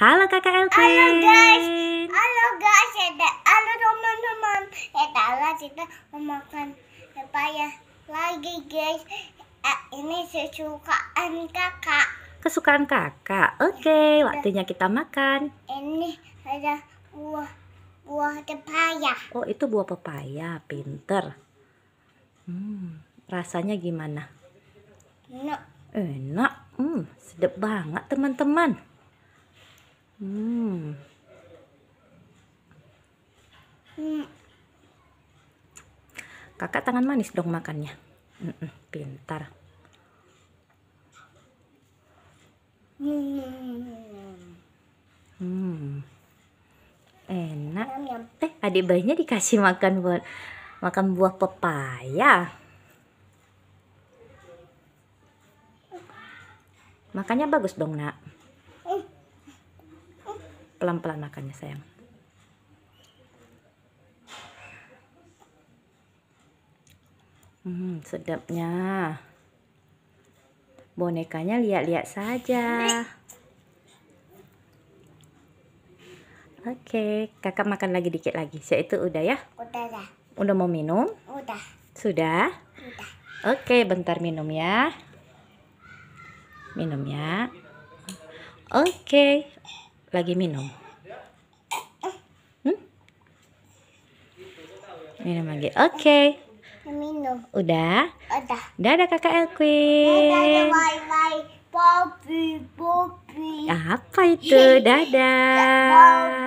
Halo Kakak Elvin. Halo guys. Halo guys. Ada ya, halo teman-teman. Kita ya, lah kita memakan pepaya lagi guys. Eh, ini kesukaan kakak. Kesukaan kakak. Ya, Oke, waktunya kita makan. Ini ada buah buah pepaya. Oh, itu buah pepaya. Pinter. Hmm, rasanya gimana? Enak. Enak. Hmm, sedap banget teman-teman. Hmm. Kakak tangan manis dong makannya. pintar. Hmm. Enak. Eh, adik bayinya dikasih makan buat makan buah pepaya. Makannya bagus dong, Nak pelan-pelan makannya sayang hmm, sedapnya bonekanya lihat-lihat saja oke okay, kakak makan lagi dikit lagi saya itu udah ya udah udah mau minum udah sudah udah oke okay, bentar minum ya minum ya oke okay lagi minum hmm? minum lagi oke okay. udah udah dadah kakak Elquin ya, apa itu dadah ya,